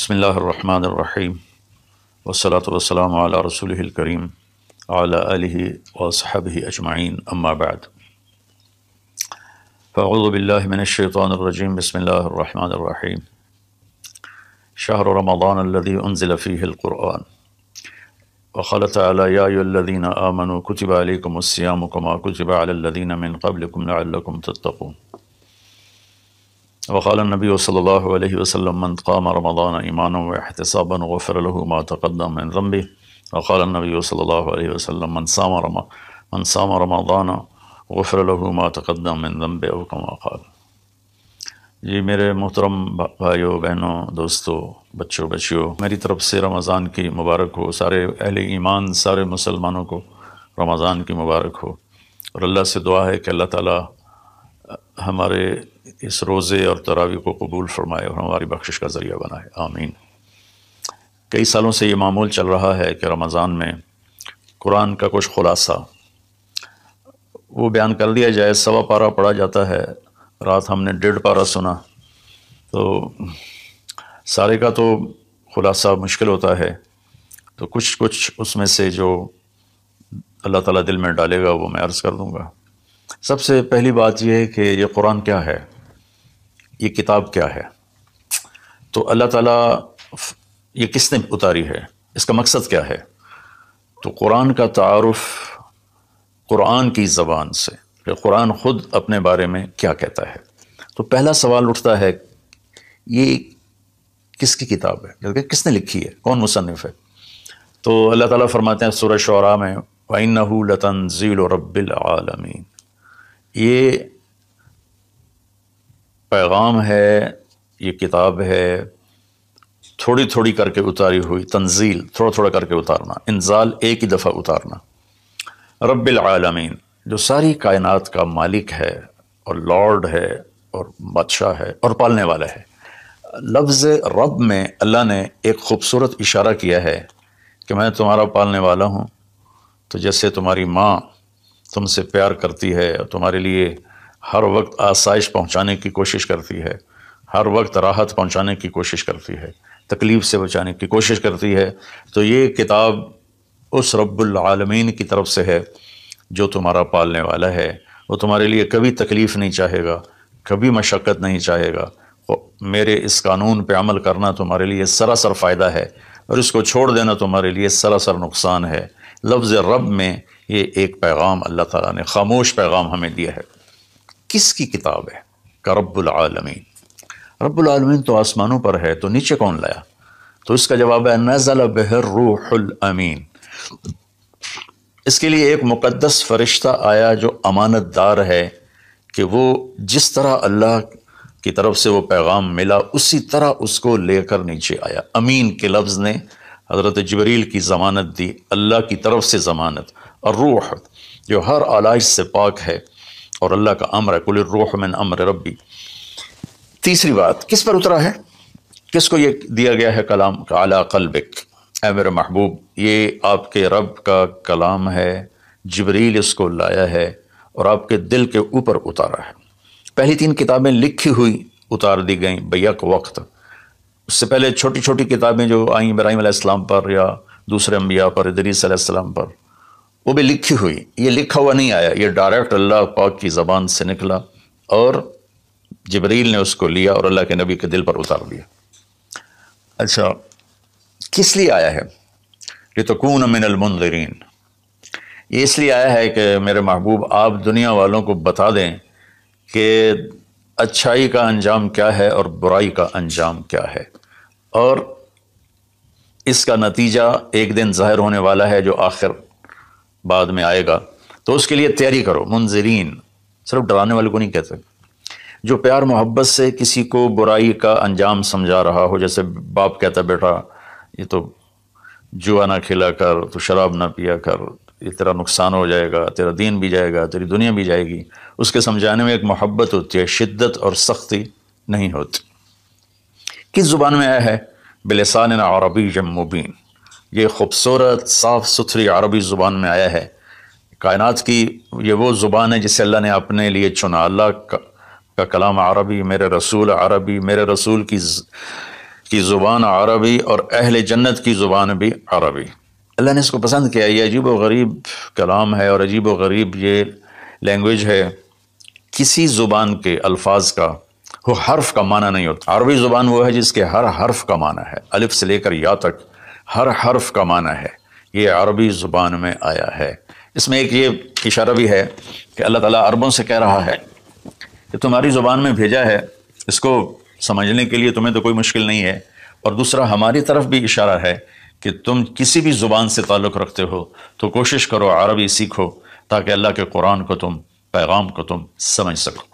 बसमीम वसलात वसलाम रसूल करीम अलि वसहब अजमाइन अम्माबाद फ़ाउज़बिल्लिमिनशैतरजीम बसमीम शाहर रमदानफ़ीक़ुरान वखल तदीन आमन कुतबाकमस्याम कमा कुतबालदीन मिन कबलकुम तत्तकूँ وقال النبي صلى الله عليه وسلم من قام رمضان إيمانا واحتسابا غفر له ما تقدم من ذنبه وقال النبي صلى الله عليه وسلم من صام رمضان من صام रमदान गफर लहुमा तकदम दम्ब अवकमाल जी मेरे मोहतरम भाइयों बहनों दोस्तों बच्चों बच्चियों मेरी तरफ से रमज़ान की मुबारक हो सारे अहल ईमान सारे मुसलमानों को रमज़ान की मुबारक हो और अल्लाह से दुआ है कि अल्लाह ताला हमारे इस रोज़े और तरावी को कबूल फरमाए और हमारी बख्शिश का ज़रिया बनाए आमीन कई सालों से ये मामूल चल रहा है कि रमज़ान में कुरान का कुछ खुलासा वो बयान कर दिया जाए सवा पारा पढ़ा जाता है रात हमने डेढ़ पारा सुना तो सारे का तो खुलासा मुश्किल होता है तो कुछ कुछ उसमें से जो अल्लाह ताला दिल में डालेगा वो मैं अर्ज़ कर दूँगा सबसे पहली बात यह है कि ये कुरान क्या है ये किताब क्या है तो अल्लाह ताला ये किसने उतारी है इसका मकसद क्या है तो कुरान का तारफ़ कुरान की ज़बान से कि कुरान ख़ुद अपने बारे में क्या कहता है तो पहला सवाल उठता है ये किसकी किताब है क्योंकि किसने लिखी है कौन मुसनफ़ है तो अल्लाह ताला फरमाते हैं सूरह शरा में वाइन लतनज़ील रब्बिल आलमीन ये पैगाम है ये किताब है थोड़ी थोड़ी करके उतारी हुई तंजील थोड़ा थोड़ा करके उतारना इंजाल एक ही दफ़ा उतारना रब्बिल आलमीन जो सारी कायनात का मालिक है और लॉर्ड है और बादशाह है और पालने वाला है लफ्ज़ रब में अल्लाह ने एक खूबसूरत इशारा किया है कि मैं तुम्हारा पालने वाला हूँ तो जैसे तुम्हारी माँ तुमसे प्यार करती है और तुम्हारे लिए हर वक्त आसाइश पहुंचाने की कोशिश करती है हर वक्त राहत पहुंचाने की कोशिश करती है तकलीफ़ से बचाने की कोशिश करती है तो ये किताब उस रबालमीन की तरफ से है जो तुम्हारा पालने वाला है वो तुम्हारे लिए कभी तकलीफ़ नहीं चाहेगा कभी मशक्क़त नहीं चाहेगा मेरे इस कानून पे अमल करना तुम्हारे लिए सरासर फ़ायदा है और इसको छोड़ देना तुम्हारे लिए सरासर नुकसान है लफ्ज़ रब में ये एक पैगाम अल्लाह ताला ने खामोश पैगाम हमें दिया है किसकी किताब है का रब्लमीन तो आसमानों पर है तो नीचे कौन लाया तो इसका जवाब है नज़ल बहर रूहमीन इसके लिए एक मुक़दस फ़रिश्ता आया जो अमानत दार है कि वो जिस तरह अल्लाह की तरफ से वो पैगाम मिला उसी तरह उसको लेकर नीचे आया अमीन के लफ्ज़ ने हज़रत जबरील की ज़मानत दी अल्लाह की तरफ से ज़मानत और रूह जो हर आलाइश से पाक है और अल्लाह का अमर है कुल रूह मिन अमर रबी तीसरी बात किस पर उतरा है किसको ये दिया गया है कलाम आला कलबिक अमर महबूब ये आपके रब का कलाम है जबरील इसको लाया है और आपके दिल के ऊपर उतारा है पहली तीन किताबें लिखी हुई उतार दी गई बैक वक्त उससे पहले छोटी छोटी किताबें जो आई इब्राहिम पर या दूसरे अम्बिया पर इदरीसम पर वो भी लिखी हुई ये लिखा हुआ नहीं आया ये डायरेक्ट अल्लाह पाक की ज़बान से निकला और जबरील ने उसको लिया और अल्लाह के नबी के दिल पर उतार दिया अच्छा किस लिए आया है ये तो कून मिनलमंदरीन ये इसलिए आया है कि मेरे महबूब आप दुनिया वालों को बता दें कि अच्छाई का अंजाम क्या है और बुराई का अंजाम क्या है और इसका नतीजा एक दिन ज़ाहिर होने वाला है जो आखिर बाद में आएगा तो उसके लिए तैयारी करो मुंजरीन सिर्फ डराने वाले को नहीं कहते जो प्यार मोहब्बत से किसी को बुराई का अंजाम समझा रहा हो जैसे बाप कहता बेटा ये तो जुआ ना खिला कर तो शराब ना पिया कर ये तेरा नुकसान हो जाएगा तेरा दीन भी जाएगा तेरी दुनिया भी जाएगी उसके समझाने में एक मोहब्बत होती है शिद्दत और सख्ती नहीं होती किस ज़ुबान में आया है बिलसान अरबी जमुबीन ये खूबसूरत साफ़ सुथरी अरबी ज़ुबान में आया है कायनात की ये वो ज़ुबान है जिसे अल्लाह ने अपने लिए चुना अल्लाह का, का कलाम अरबी मेरे रसूल अरबी मेरे रसूल की की ज़ुबान अरबी और अहल जन्नत की ज़ुबान भी अरबी अल्लाह ने इसको पसंद किया ये अजीब व गरीब कलाम है और अजीब व गरीब ये लैंग्वेज है किसी ज़ुबान के अल्फाज का वो हर्फ का माना नहीं होता अरबी ज़ुबान वो है जिसके हर हर्फ का माना है अलिफ से लेकर या तक हर हर्फ का माना है ये अरबी ज़ुबान में आया है इसमें एक ये इशारा भी है कि अल्लाह ताला अरबों से कह रहा है कि तुम्हारी ज़ुबान में भेजा है इसको समझने के लिए तुम्हें तो कोई मुश्किल नहीं है और दूसरा हमारी तरफ भी इशारा है कि तुम किसी भी ज़ुबान से ताल्लुक़ रखते हो तो कोशिश करो अरबी सीखो ताकि अल्लाह के कुरान को तुम पैगाम को तुम समझ सको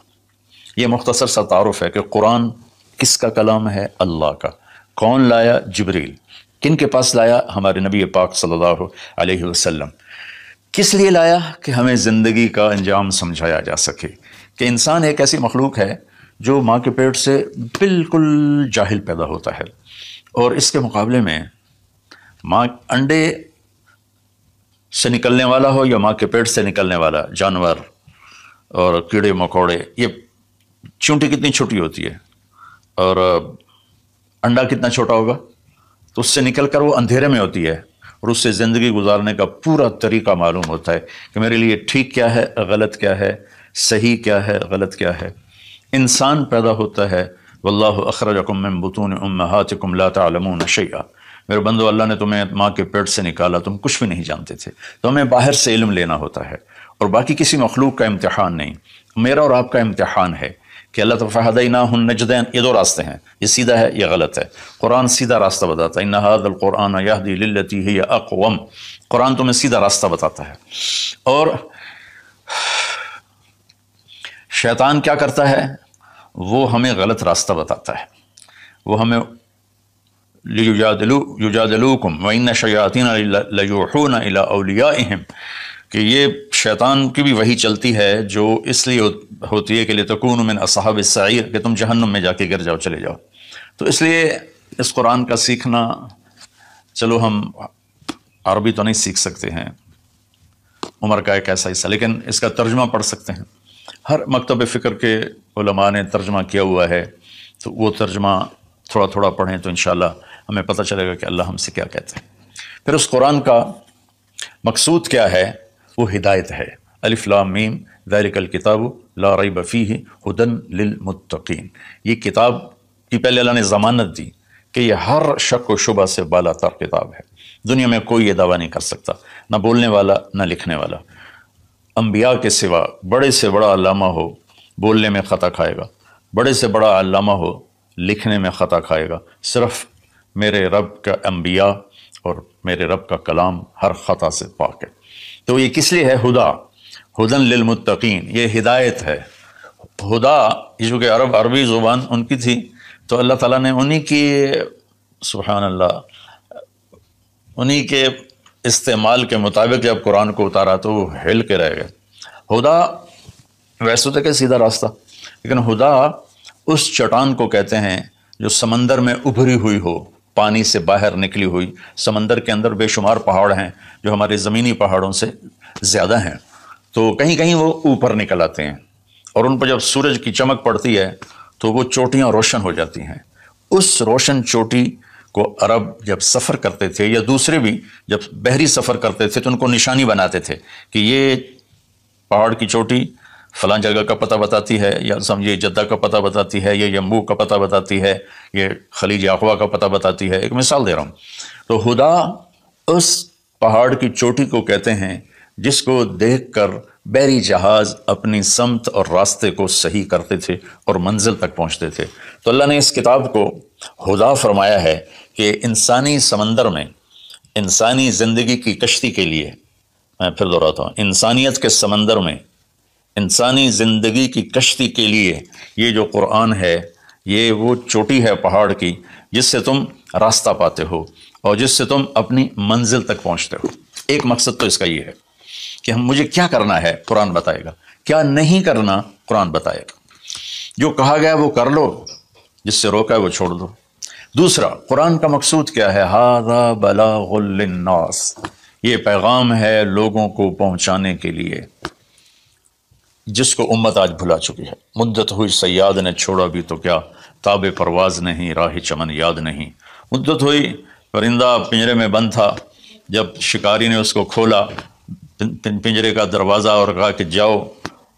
ये मुख्तसर सा तारफ़ है कि कुरान किसका कलाम है अल्लाह का कौन लाया जबरील किन के पास लाया हमारे नबी पाक सल्लल्लाहु अलैहि वसल्लम किस लिए लाया कि हमें ज़िंदगी का अंजाम समझाया जा सके कि इंसान एक ऐसी मखलूक है जो माँ के पेट से बिल्कुल जाहिल पैदा होता है और इसके मुकाबले में माँ अंडे से निकलने वाला हो या माँ के पेट से निकलने वाला जानवर और कीड़े मकोड़े ये चूंटी कितनी छोटी होती है और अंडा कितना छोटा होगा तो उससे निकल कर वो अंधेरे में होती है और उससे ज़िंदगी गुजारने का पूरा तरीका मालूम होता है कि मेरे लिए ठीक क्या है गलत क्या है सही क्या है गलत क्या है इंसान पैदा होता है अखरजकुम अखरजकम बतून उम ला तलमून शैया मेरे बंदो अल्लाह ने तुम्हें माँ के पेट से निकाला तुम कुछ भी नहीं जानते थे तो हमें बाहर से इल्म लेना होता है और बाकी किसी मखलूक का इम्तहान नहीं मेरा और आपका इम्तहान है कि अल्लाह तब ना हन नजदैन ये दो रास्ते हैं ये सीधा है यह गलत है कुरान सीधा रास्ता बताता है नहादुरान याहदीलती है या अकवम कुरान तुम्हें सीधा रास्ता बताता है और शैतान क्या करता है वो हमें गलत रास्ता बताता है वो हमें युजादलू युजादलूकुम वन शयातिन लजूहन अलिया कि ये शैतान की भी वही चलती है जो इसलिए होती है कि तकून मिन असहाब सईर कि तुम जहन्नुम में जाके गिर जाओ चले जाओ तो इसलिए इस कुरान का सीखना चलो हम अरबी तो नहीं सीख सकते हैं उमर का एक ऐसा हिस्सा लेकिन इसका तर्जमा पढ़ सकते हैं हर मकतब फ़िक्र के उलमा ने तर्जमा किया हुआ है तो वो तर्जमा थोड़ा थोड़ा पढ़ें तो इन हमें पता चलेगा कि अल्लाह हमसे क्या कहते हैं फिर उस कुरान का मकसूद क्या है वो हिदायत है अलिफ्लामीम दारिकल किताब ला ही हदन लमतकीन ये किताब की पहले अल्लाह ने ज़मानत दी कि यह हर शक व शुबा से बाला तर किताब है दुनिया में कोई ये दावा नहीं कर सकता ना बोलने वाला ना लिखने वाला अम्बिया के सिवा बड़े से बड़ा अलामा हो बोलने में ख़ता खाएगा बड़े से बड़ा अलामा हो लिखने में ख़ता खाएगा सिर्फ मेरे रब का अम्बिया और मेरे रब का कलाम हर ख़ता से पाक है तो ये किस लिए है हुदा हुदन लिलमुत्तकीन ये हिदायत है हुदा ये जो कि अरब अरबी ज़ुबान उनकी थी तो अल्लाह ताला ने उन्हीं की सुबहान अल्लाह उन्हीं के इस्तेमाल के मुताबिक जब कुरान को उतारा तो वो हिल के रह गए हुदा वैसे तो क्या सीधा रास्ता लेकिन हुदा उस चट्टान को कहते हैं जो समंदर में उभरी हुई हो पानी से बाहर निकली हुई समंदर के अंदर बेशुमार पहाड़ हैं जो हमारे ज़मीनी पहाड़ों से ज़्यादा हैं तो कहीं कहीं वो ऊपर निकल आते हैं और उन पर जब सूरज की चमक पड़ती है तो वो चोटियाँ रोशन हो जाती हैं उस रोशन चोटी को अरब जब सफ़र करते थे या दूसरे भी जब बहरी सफ़र करते थे तो उनको निशानी बनाते थे कि ये पहाड़ की चोटी फ़लां जगह का पता बताती है या समझिए जद्दा का पता बताती है या यम्बू का पता बताती है ये खलीज अखवा का पता बताती है एक मिसाल दे रहा हूँ तो हुदा उस पहाड़ की चोटी को कहते हैं जिसको देख कर बैरी जहाज अपनी समत और रास्ते को सही करते थे और मंजिल तक पहुँचते थे तो अल्लाह ने इस किताब को हुदा फरमाया है कि इंसानी समंदर में इंसानी ज़िंदगी की कश्ती के लिए मैं फिर दोहराता हूँ इंसानियत के समंदर में इंसानी ज़िंदगी की कश्ती के लिए ये जो कुरान है ये वो चोटी है पहाड़ की जिससे तुम रास्ता पाते हो और जिससे तुम अपनी मंजिल तक पहुंचते हो एक मकसद तो इसका ये है कि हम मुझे क्या करना है कुरान बताएगा क्या नहीं करना कुरान बताएगा जो कहा गया वो कर लो जिससे रोका है वो छोड़ दो दूसरा कुरान का मकसूद क्या है हादा बलास ये पैगाम है लोगों को पहुंचाने के लिए जिसको उम्मत आज भुला चुकी है मुद्दत हुई सयाद ने छोड़ा भी तो क्या ताब परवाज नहीं राह चमन याद नहीं मुद्दत हुई परिंदा पिंजरे में बंद था जब शिकारी ने उसको खोला पिंजरे का दरवाज़ा और कहा कि जाओ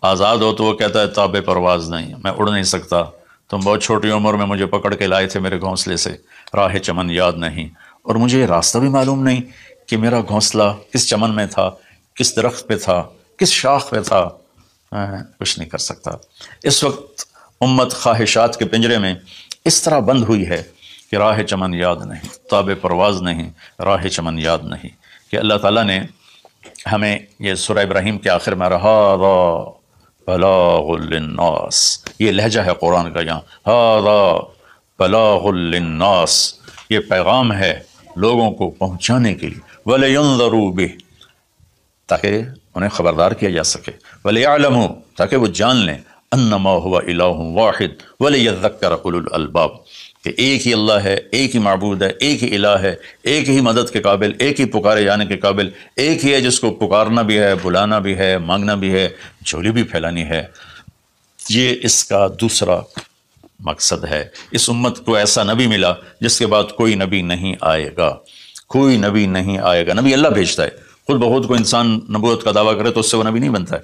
आज़ाद हो तो वो कहता है ताब परवाज नहीं मैं उड़ नहीं सकता तुम बहुत छोटी उम्र में मुझे पकड़ के लाए थे मेरे घोंसले से राह चमन याद नहीं और मुझे रास्ता भी मालूम नहीं कि मेरा घोंसला किस चमन में था किस दरख्त पे था किस शाख पे था कुछ नहीं कर सकता इस वक्त उम्मत ख्वाहिशात के पिंजरे में इस तरह बंद हुई है कि राह चमन याद नहीं ताब परवाज़ नहीं राह चमन याद नहीं कि अल्लाह ताला ने हमें ये सुरा इब्राहिम के आखिर में रहा बलास ये लहजा है कुरान का यहाँ हा बलास ये पैगाम है लोगों को पहुँचाने के लिए वले यूँ ताकि उन्हें ख़बरदार किया जा सके वले आलम हो ताकि वो जान लें अन्नमा हुआ इलाह वाहिद वले यकर अलबाब कि एक ही अल्लाह है एक ही मबूद है एक ही अला है एक ही मदद के काबिल एक ही पुकारे जाने के काबिल एक ही है जिसको पुकारना भी है बुलाना भी है मांगना भी है झोली भी फैलानी है ये इसका दूसरा मकसद है इस उम्मत को ऐसा नबी मिला जिसके बाद कोई नबी नहीं आएगा कोई नबी नहीं आएगा नबी अल्लाह भेजता है खुद बहुत को इंसान नबूत का दावा करे तो उससे वो नबी नहीं बनता है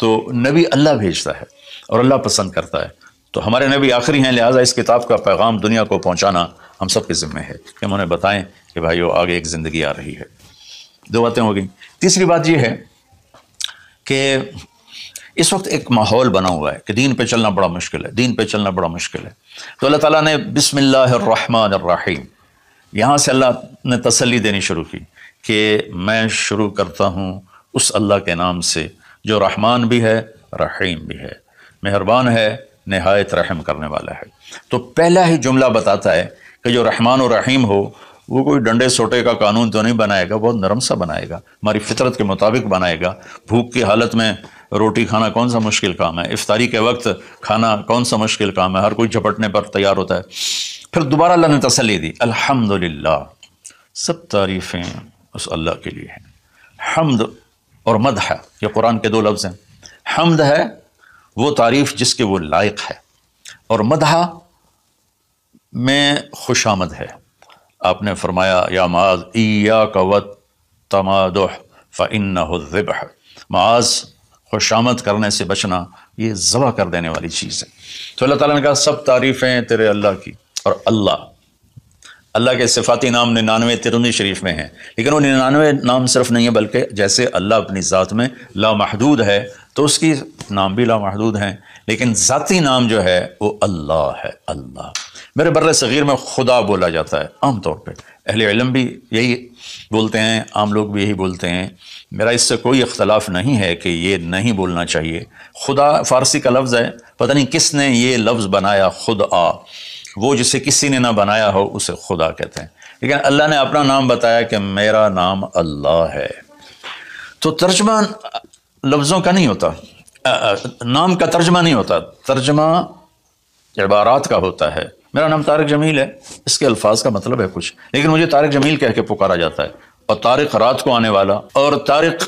तो नबी अल्लाह भेजता है और अल्लाह पसंद करता है तो हमारे नबी आखिरी हैं लिहाजा इस किताब का पैगाम दुनिया को पहुँचाना हम सब के ज़िम्मे है कि हम उन्हें बताएँ कि भाई वो आगे एक ज़िंदगी आ रही है दो बातें हो गई तीसरी बात यह है कि इस वक्त एक माहौल बना हुआ है कि दीन पे चलना बड़ा मुश्किल है दीन पे चलना बड़ा मुश्किल है तो अल्लाह ताला ने बिस्मिल्लाहिर्रहमानिर्रहीम यहाँ से अल्लाह ने तसल्ली देनी शुरू की कि मैं शुरू करता हूँ उस अल्लाह के नाम से जो रहमान भी है रहीम भी है मेहरबान है नहायत रहम करने वाला है तो पहला ही जुमला बताता है कि जो रहमान और रहीम हो वो कोई डंडे सोटे का कानून तो नहीं बनाएगा बहुत नरम सा बनाएगा हमारी फितरत के मुताबिक बनाएगा भूख की हालत में रोटी खाना कौन सा मुश्किल काम है इफ्तारी के वक्त खाना कौन सा मुश्किल काम है हर कोई झपटने पर तैयार होता है फिर दोबारा अल्लाह ने तसली दी अल्हम्दुलिल्लाह सब तारीफ़ें उस अल्लाह के लिए है हमद और मद है यह कुरान के दो लफ्ज़ हैं हमद है वो तारीफ़ जिसके वो लायक है और मदहा में खुश आमद है आपने फरमाया या माज ईया कवत तमाद फ़िन है माज खुश आमद करने से बचना ये जबा कर देने वाली चीज़ है तो अल्लाह ताला ने कहा सब तारीफ़ें तेरे अल्लाह की और अल्लाह अल्लाह के सिफाती नाम निन्यानवे तिरुनी शरीफ में हैं लेकिन वो निन्यानवे नाम सिर्फ नहीं है बल्कि जैसे अल्लाह अपनी ज़ात में लामहदूद है तो उसकी नाम भी लामहदूद हैं लेकिन ज़ाती नाम जो है वो अल्लाह है अल्लाह मेरे बर सग़ीर में खुदा बोला जाता है आम तौर पर अहिल इलम भी यही बोलते हैं आम लोग भी यही बोलते हैं मेरा इससे कोई इख्तलाफ नहीं है कि ये नहीं बोलना चाहिए खुदा फ़ारसी का लफ्ज़ है पता नहीं किसने ये लफ्ज़ बनाया खुद आ वो जिसे किसी ने ना बनाया हो उसे खुदा कहते हैं लेकिन अल्लाह ने अपना नाम बताया कि मेरा नाम अल्लाह है तो तर्जमा लफ्ज़ों का नहीं होता आ, नाम का तर्जमा नहीं होता तर्जमा इबारात का होता है मेरा नाम तारक जमील है इसके अल्फाज का मतलब है कुछ लेकिन मुझे तारक जमील कह के पुकारा जाता है और तारक रात को आने वाला और तारक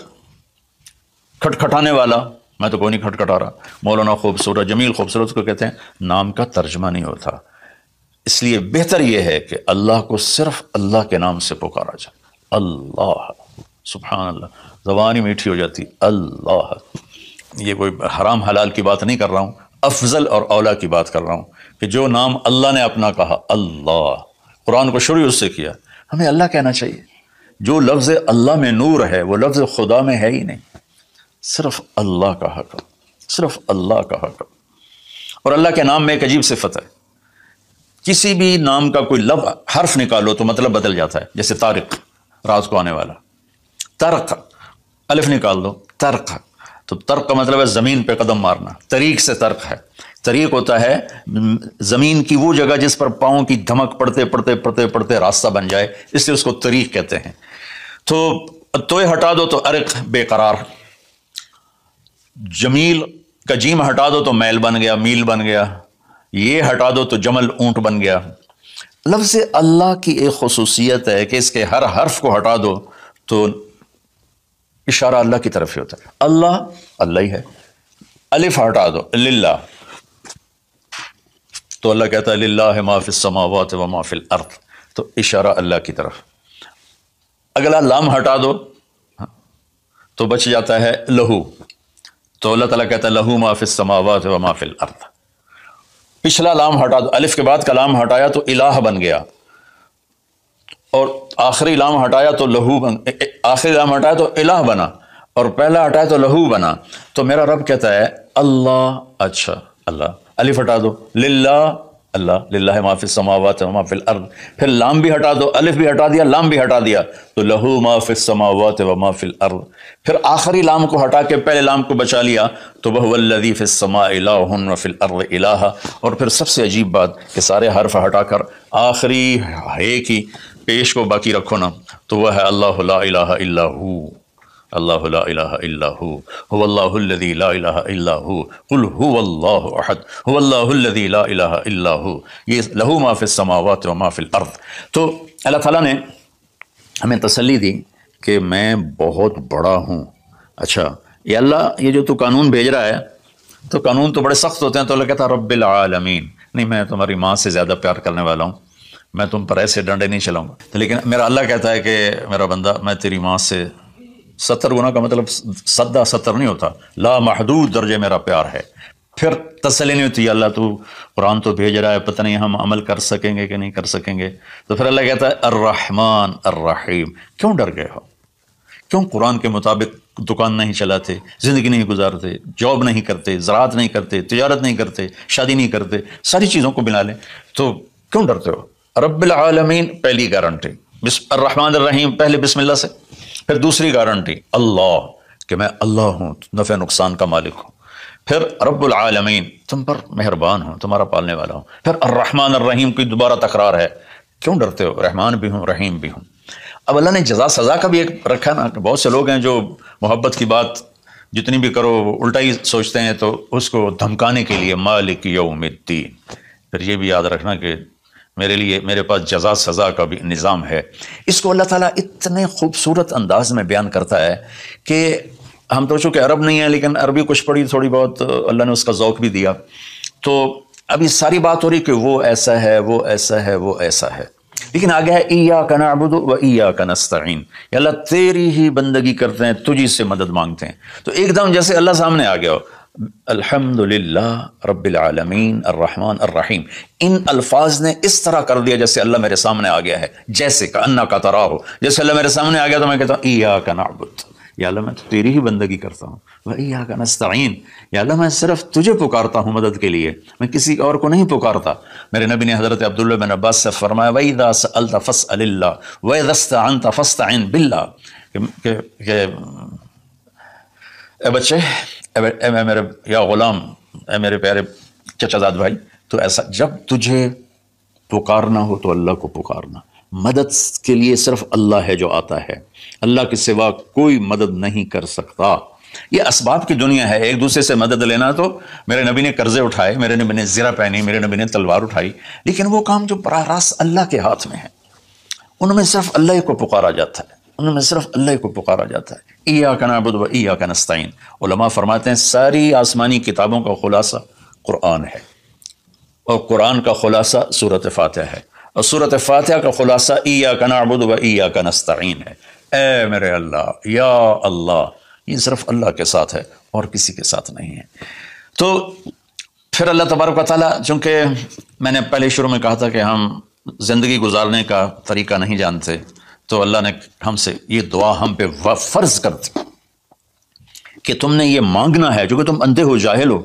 खटखटाने वाला मैं तो कोई नहीं खटखटा रहा मौलाना खूबसूरत जमील खूबसूरत को कहते हैं नाम का तर्जमा नहीं होता इसलिए बेहतर यह है कि अल्लाह को सिर्फ अल्लाह के नाम से पुकारा जाए अल्लाह सुबहान अल्लाह जबानी मीठी हो जाती अल्लाह ये कोई हराम हलाल की बात नहीं कर रहा हूँ अफजल और औला की बात कर रहा हूँ कि जो नाम अल्लाह ने अपना कहा अल्लाह कुरान को शुरू उससे किया हमें अल्लाह कहना चाहिए जो लफ्ज़ अल्लाह में नूर है वो लफ्ज़ खुदा में है ही नहीं सिर्फ अल्लाह का हक सिर्फ अल्लाह का हक और अल्लाह के नाम में एक अजीब सिफत है किसी भी नाम का कोई लफ हर्फ निकालो तो मतलब बदल जाता है जैसे तारिक रात को आने वाला तर्क अलिफ निकाल दो तर्क तो तर्क का मतलब है ज़मीन पे कदम मारना तरीक से तर्क है तरीक होता है ज़मीन की वो जगह जिस पर पाओं की धमक पड़ते पड़ते पड़ते पड़ते रास्ता बन जाए इसलिए उसको तरीक कहते हैं तो तोय हटा दो तो अरक बेकरार जमील का जीम हटा दो तो मैल बन गया मील बन गया ये हटा दो तो जमल ऊंट बन गया लफ्ज़ अल्लाह की एक खसूसियत है कि इसके हर हर्फ को हटा दो तो इशारा अल्लाह की तरफ ही होता है अल्लाह अल्लाह ही है अलिफ हटा दो लिल्ला तो अल्लाह कहता है लिल्ला है माफिल समावत व माफिल अर्थ तो इशारा अल्लाह की तरफ अगला लाम हटा दो हाँ, तो बच जाता है लहू तो अल्लाह तला कहता है लहू माफिल समावत व माफिल अर्थ पिछला लाम हटा दो अलिफ के बाद का लाम हटाया तो इलाह बन गया और आखिरी लाम हटाया तो लहू बन आखिरी लाम हटाया तो इलाह बना और पहला हटाया तो लहू बना तो मेरा रब कहता है अल्लाह अच्छा अल्लाह अलिफ हटा दो लिल्ला अल्लाह लाह माफिल समावत माफिल अर्द फिर लाम भी हटा दो अलिफ भी हटा दिया लाम भी हटा दिया तो लहू माफिल समावत व माफिल अर्द फिर आखिरी लाम को हटा के पहले लाम को बचा लिया तो बहुल्लदी फिर समा इलाहन अर्द इलाहा और फिर सबसे अजीब बात कि सारे हर्फ हटा कर आखिरी है कि पेश को बाकी रखो ना तो वह है अल्लाह ला अल्लाह अल्लाहदी इल्लाहु कुल अहद हुल्लादी इल्लाहु ये लहू माफ़ समावात व माफ़िल अर्द तो अल्लाह ताला ने हमें तसल्ली दी कि मैं बहुत बड़ा हूँ अच्छा ये अल्लाह ये जो तू कानून भेज रहा है तो कानून तो बड़े सख्त होते हैं तो अल्लाह कहता रबालमीन नहीं मैं तुम्हारी माँ से ज़्यादा प्यार करने वाला हूँ मैं तुम पर ऐसे डंडे नहीं चलाऊँगा तो लेकिन मेरा अल्लाह कहता है कि मेरा बंदा मैं तेरी माँ से सत्तर गुना का मतलब सद्दा सत्तर नहीं होता ला महदूद दर्जे मेरा प्यार है फिर तसली नहीं होती अल्लाह तो कुरान तो भेज रहा है पता नहीं हम अमल कर सकेंगे कि नहीं कर सकेंगे तो फिर अल्लाह कहता है अर्रहमान अर्रहीम क्यों डर गए हो क्यों कुरान के मुताबिक दुकान नहीं चलाते ज़िंदगी नहीं गुजारते जॉब नहीं करते ज़रात नहीं करते तजारत नहीं करते शादी नहीं करते सारी चीज़ों को मिला लें तो क्यों डरते हो रब्बिल आलमीन पहली गारंटी बिस रहीम पहले बिस्मिल्लाह से फिर दूसरी गारंटी अल्लाह कि मैं अल्लाह हूँ नफ़े नुकसान का मालिक हूँ फिर रबालमीन तुम पर मेहरबान हूँ तुम्हारा पालने वाला हूँ फिर अर्रहमान अर्रहीम की दोबारा तकरार है क्यों डरते हो रहमान भी हूँ रहीम भी हूँ अब अल्लाह ने जजा सज़ा का भी एक रखा ना कि बहुत से लोग हैं जो मोहब्बत की बात जितनी भी करो उल्टा ही सोचते हैं तो उसको धमकाने के लिए मालिक यौमिद्दीन फिर ये भी याद रखना कि मेरे लिए मेरे पास जजा सज़ा का भी निज़ाम है इसको अल्लाह ताला इतने खूबसूरत अंदाज में बयान करता है कि हम तो चूँकि अरब नहीं है लेकिन अरबी कुछ पढ़ी थोड़ी बहुत अल्लाह ने उसका ओक़ भी दिया तो अभी सारी बात हो रही कि वो ऐसा है वो ऐसा है वो ऐसा है लेकिन आ है ईया का नाबुद व ईया का नस्तीन अल्लाह तेरी ही बंदगी करते हैं तुझी से मदद मांगते हैं तो एकदम जैसे अल्लाह सामने आ गया हो رب रब्बिलआलमीन الرحمن अर्रहीम इन अल्फाज ने इस तरह कर दिया जैसे अल्लाह मेरे सामने आ गया है जैसे का अन्ना का तरा हो जैसे अल्लाह मेरे सामने आ गया तो मैं कहता हूँ ईया का नाबुद या अल्लाह मैं तो तेरी ही बंदगी करता हूँ वह ईया का नस्तीन या अल्लाह मैं सिर्फ तुझे पुकारता हूँ मदद के लिए मैं किसी और को नहीं पुकारता मेरे नबी ने हज़रत अब्दुल्ल बिन अब्बास से फरमाया वही दास अल अल्ला वह दस्ता अन तफ़स्ता बिल्ला बच्चे ए मेरे या ग़ुलाम ए मेरे प्यारे चचाजाद भाई तो ऐसा जब तुझे पुकारना हो तो अल्लाह को पुकारना मदद के लिए सिर्फ अल्लाह है जो आता है अल्लाह के सिवा कोई मदद नहीं कर सकता ये इसबाब की दुनिया है एक दूसरे से मदद लेना तो मेरे नबी ने कर्जे उठाए मेरे नबी ने जीरा पहनी मेरे नबी ने तलवार उठाई लेकिन वो काम जो बरह रास्त अल्लाह के हाथ में है उनमें सिर्फ अल्लाह को पुकारा जाता है उनमें सिर्फ अल्लाह को पुकारा जाता है ईया का नाबुद व ईया का नस्तीन उलमा फरमाते हैं सारी आसमानी किताबों का खुलासा कुरान है और कुरान का खुलासा सूरत फातह है और सूरत फातह का खुलासा ईया का नाबुद व ईया का नस्तीन है ए मेरे अल्लाह या अल्लाह ये सिर्फ अल्लाह के साथ है और किसी के साथ नहीं है तो फिर अल्लाह तबारक चूँकि मैंने पहले शुरू में कहा था कि हम ज़िंदगी गुजारने का तरीका नहीं जानते तो अल्लाह ने हमसे ये दुआ हम पे फर्ज कर दी कि तुमने ये मांगना है जो कि तुम अंधे हो जाहिल हो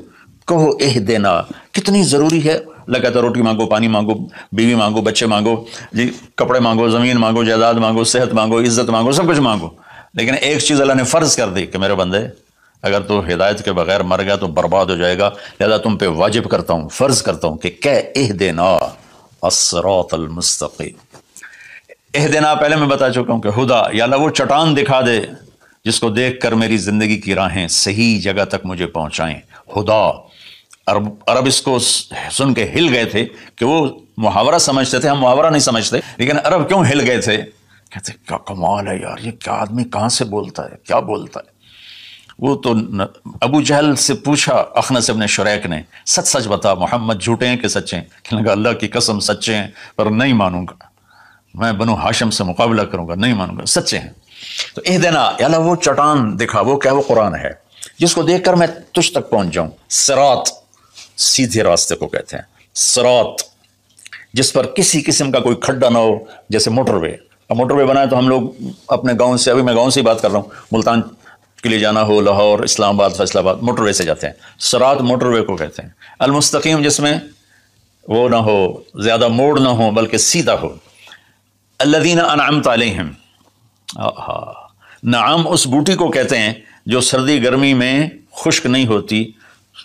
कहो एह देना कितनी ज़रूरी है लगातार रोटी मांगो पानी मांगो बीवी मांगो बच्चे मांगो जी कपड़े मांगो ज़मीन मांगो जायदाद मांगो सेहत मांगो इज़्ज़त मांगो सब कुछ मांगो लेकिन एक चीज़ अल्लाह ने फ़र्ज़ कर दी कि मेरे बंदे अगर तो हिदायत के बगैर मर गया तो बर्बाद हो जाएगा लिहाजा तुम पे वाजिब करता हूँ फ़र्ज़ करता हूँ कि कह एह देना असरात दिन देना पहले मैं बता चुका हूं कि हुदा या अल्लाह वो चटान दिखा दे जिसको देख कर मेरी ज़िंदगी की राहें सही जगह तक मुझे पहुंचाएं हुदा अरब अरब इसको सुन के हिल गए थे कि वो मुहावरा समझते थे हम मुहावरा नहीं समझते लेकिन अरब क्यों हिल गए थे कहते क्या कमाल है यार ये क्या आदमी कहाँ से बोलता है क्या बोलता है वो तो न, अबू जहल से पूछा अखनस अपने शुरैक ने सच सच बता मोहम्मद झूठे हैं कि सच्चे हैं अल्लाह की कसम सच्चे हैं पर नहीं मानूंगा मैं बनो हाशम से मुकाबला करूंगा नहीं मानूंगा सच्चे हैं तो एह देना अला वो चटान दिखा वो क्या वो कुरान है जिसको देख कर मैं तुझ तक पहुंच जाऊं सरात सीधे रास्ते को कहते हैं सरात जिस पर किसी किस्म का कोई खड्डा ना हो जैसे मोटरवे अब मोटरवे बनाए तो हम लोग अपने गाँव से अभी मैं गाँव से ही बात कर रहा हूँ मुल्तान के लिए जाना हो लाहौर इस्लामाबाद फैसलाबाद मोटरवे से जाते हैं सरात मोटरवे को कहते हैं अलमुस्तकीम जिसमें वो ना हो ज़्यादा मोड़ ना हो बल्कि सीधा हो अल्लादीन अनामत अलहम नाम उस बूटी को कहते हैं जो सर्दी गर्मी में खुश्क नहीं होती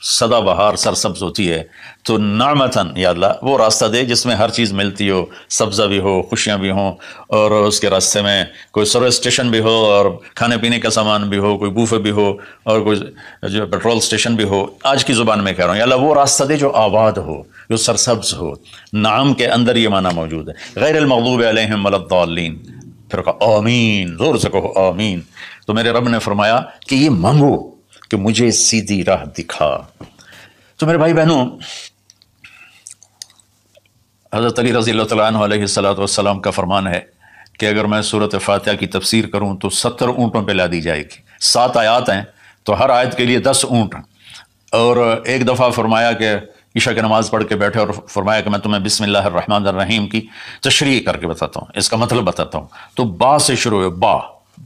सदाबहार सरसब्ज होती है तो नामतन यादला वो रास्ता दे जिसमें हर चीज़ मिलती हो सब्ज़ा भी हो खुशियाँ भी हों और उसके रास्ते में कोई सर्विस स्टेशन भी हो और खाने पीने का सामान भी हो कोई बूफे भी हो और कोई जो पेट्रोल स्टेशन भी हो आज की ज़ुबान में कह रहा हूँ याल्ला वो रास्ता दे जो आबाद हो जो सरसब्ज हो नाम के अंदर ये माना मौजूद है गैर मकलूब अलहमद्दीन फिर कहा आमीन ज़ोर से कहो आमीन तो मेरे रब ने फरमाया कि ये मंगो कि मुझे सीधी राह दिखा तो मेरे भाई बहनों हज़रत अली रज़ी तसलाम का फ़रमान है कि अगर मैं सूरत फातह की तफसीर करूँ तो सत्तर ऊँटों पर ला दी जाएगी सात आयात हैं तो हर आयत के लिए दस ऊँट और एक दफ़ा फरमाया कि ईशा की नमाज़ पढ़ के बैठे और फरमाया कि मैं तुम्हें बिसमीम की तशरी करके बताता हूँ इसका मतलब बताता हूँ तो बा से शुरू हुए बा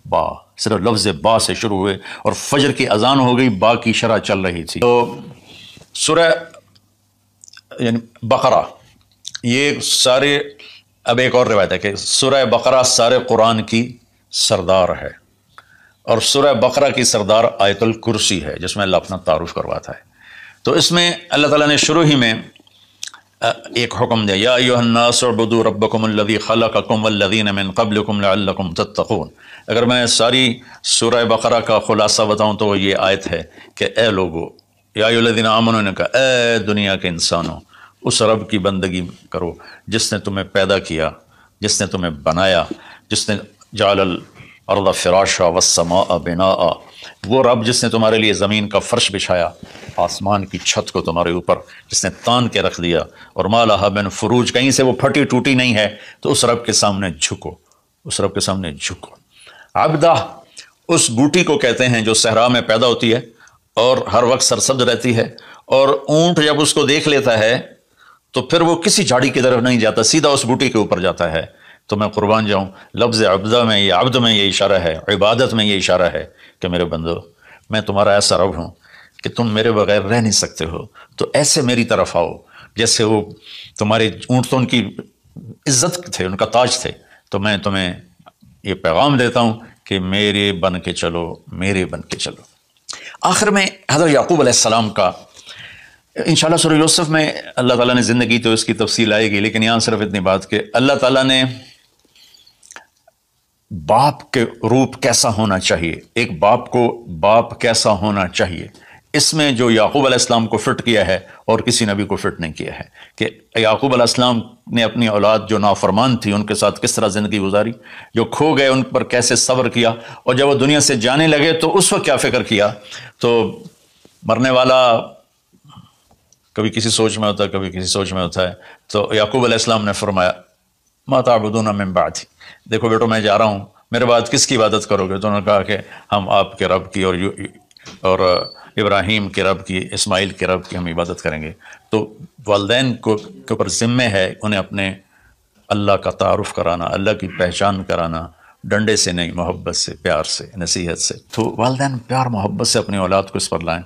बा सिर्फ लफ्ज़ बा से शुरू हुए और फजर की अजान हो गई बा की शरह चल रही थी तो सुरह यानी बकरा ये सारे अब एक और रिवायत है कि सुरह बकरा सारे कुरान की सरदार है और सुरह बकरा की सरदार आयतुल कुर्सी है जिसमें अल्लाह अपना तारुफ करवाता है तो इसमें अल्लाह ताला ने शुरू ही में एक हुक्म दे याबू रबी ख़लकमलिन कबलकम अगर मैं सारी सूर्य बकरा का ख़ुलासा बताऊँ तो ये आयत है कि ए लोगो यादीन आमन ने कहा ए दुनिया के इंसानों उस रब की बंदगी करो जिसने तुम्हें पैदा किया जिसने तुम्हें बनाया जिसने जाल अरद फ़राशा वसमा बिना वो रब जिसने तुम्हारे लिए ज़मीन का फ़र्श बिछाया आसमान की छत को तुम्हारे ऊपर जिसने तान के रख दिया और माला बिन फरूज कहीं से वो फटी टूटी नहीं है तो उस रब के सामने झुको उस रब के सामने झुको आबदा उस बूटी को कहते हैं जो सहरा में पैदा होती है और हर वक्त सरसब्ज रहती है और ऊँट जब उसको देख लेता है तो फिर वो किसी झाड़ी की तरफ नहीं जाता सीधा उस बूटी के ऊपर जाता है तो मैं कुर्बान जाऊँ लफ्ज़ अब्दा में या अब्द में ये इशारा है इबादत में ये इशारा है कि मेरे बंदो मैं तुम्हारा ऐसा रब हूँ कि तुम मेरे बगैर रह नहीं सकते हो तो ऐसे मेरी तरफ आओ जैसे वो तुम्हारे ऊँट तो उनकी इज्जत थे उनका ताज थे तो मैं तुम्हें ये पैगाम देता हूँ कि मेरे बन के चलो मेरे बन के चलो आखिर में हज़र याकूब आसमाम का इन शूर यूसुफ में अल्लाह ताला ने ज़िंदगी तो इसकी तफसील आएगी लेकिन यहाँ सिर्फ इतनी बात कि अल्लाह ताला ने बाप के रूप कैसा होना चाहिए एक बाप को बाप कैसा होना चाहिए इसमें जो याकूब अलैहिस्सलाम को फिट किया है और किसी नबी को फिट नहीं किया है कि याकूब अलैहिस्सलाम ने अपनी औलाद जो नाफरमान थी उनके साथ किस तरह ज़िंदगी गुजारी जो खो गए उन पर कैसे सब्र किया और जब वो दुनिया से जाने लगे तो उस वक्त क्या फ़िक्र किया तो मरने वाला कभी किसी सोच में होता है कभी किसी सोच में होता है तो याकूब अलैहिस्सलाम ने फरमाया माता अबुदून में बात देखो बेटो मैं जा रहा हूँ मेरे बाद किसकी इबादत करोगे तो उन्होंने कहा कि हम आपके रब की और और इब्राहिम के रब की इस्माइल के रब की हम इबादत करेंगे तो वालदेन को के ऊपर ज़िम्मे है उन्हें अपने अल्लाह का तारफ़ कराना अल्लाह की पहचान कराना डंडे से नहीं मोहब्बत से प्यार से नसीहत से तो वालदेन प्यार मोहब्बत से अपनी औलाद को इस पर लाएँ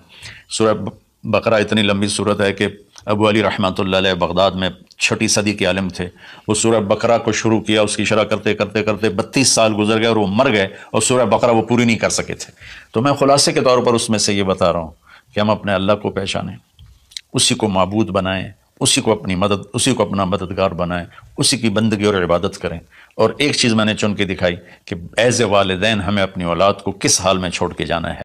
सूरह बकरा इतनी लंबी सूरत है कि अबू अली रहमत बगदाद में छठी सदी के आलम थे वो सूर्य बकरा को शुरू किया उसकी शरह करते करते करते बत्तीस साल गुजर गए और वो मर गए और सूर्य बकरा वो पूरी नहीं कर सके थे तो मैं ख़ुलासे के तौर पर उसमें से ये बता रहा हूँ कि हम अपने अल्लाह को पहचानें उसी को मबूद बनाएँ उसी को अपनी मदद उसी को अपना मददगार बनाएं उसी की बंदगी और इबादत करें और एक चीज़ मैंने चुन के दिखाई कि एज़ ए वालदेन हमें अपनी औलाद को किस हाल में छोड़ के जाना है